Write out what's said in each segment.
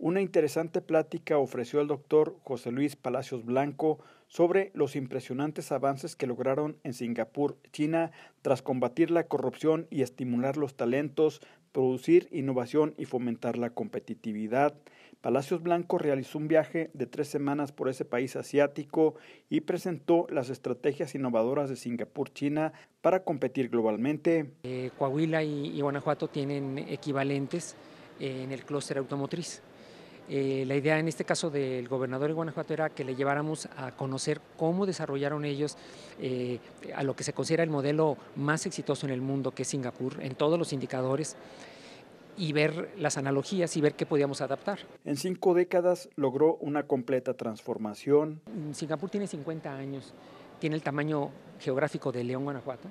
Una interesante plática ofreció el doctor José Luis Palacios Blanco sobre los impresionantes avances que lograron en Singapur, China, tras combatir la corrupción y estimular los talentos, producir innovación y fomentar la competitividad. Palacios Blanco realizó un viaje de tres semanas por ese país asiático y presentó las estrategias innovadoras de Singapur, China, para competir globalmente. Eh, Coahuila y Guanajuato tienen equivalentes en el clúster automotriz. Eh, la idea en este caso del gobernador de Guanajuato era que le lleváramos a conocer cómo desarrollaron ellos eh, a lo que se considera el modelo más exitoso en el mundo, que es Singapur, en todos los indicadores y ver las analogías y ver qué podíamos adaptar. En cinco décadas logró una completa transformación. Singapur tiene 50 años, tiene el tamaño geográfico de León, Guanajuato,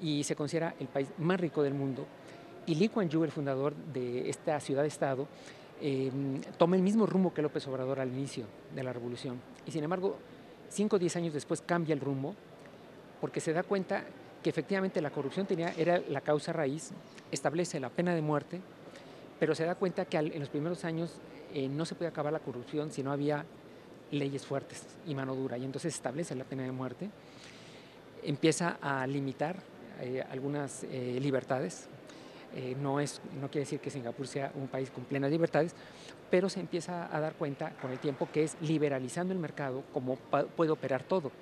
y se considera el país más rico del mundo. Y Lee Kuan Yew, el fundador de esta ciudad-estado, Em, toma el mismo rumbo que López Obrador al inicio de la revolución. Y sin embargo, 5 o 10 años después cambia el rumbo porque se da cuenta que efectivamente la corrupción tenía, era la causa raíz, establece la pena de muerte, pero se da cuenta que en los primeros años eh, no se podía acabar la corrupción si no había leyes fuertes y mano dura, y entonces establece la pena de muerte, empieza a limitar eh, algunas eh, libertades, eh, no, es, no quiere decir que Singapur sea un país con plenas libertades, pero se empieza a dar cuenta con el tiempo que es liberalizando el mercado como puede operar todo.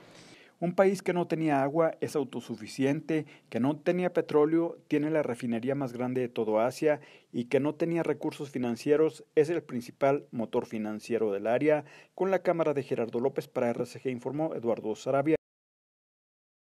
Un país que no tenía agua es autosuficiente, que no tenía petróleo, tiene la refinería más grande de todo Asia y que no tenía recursos financieros es el principal motor financiero del área, con la cámara de Gerardo López para RCG informó Eduardo Sarabia.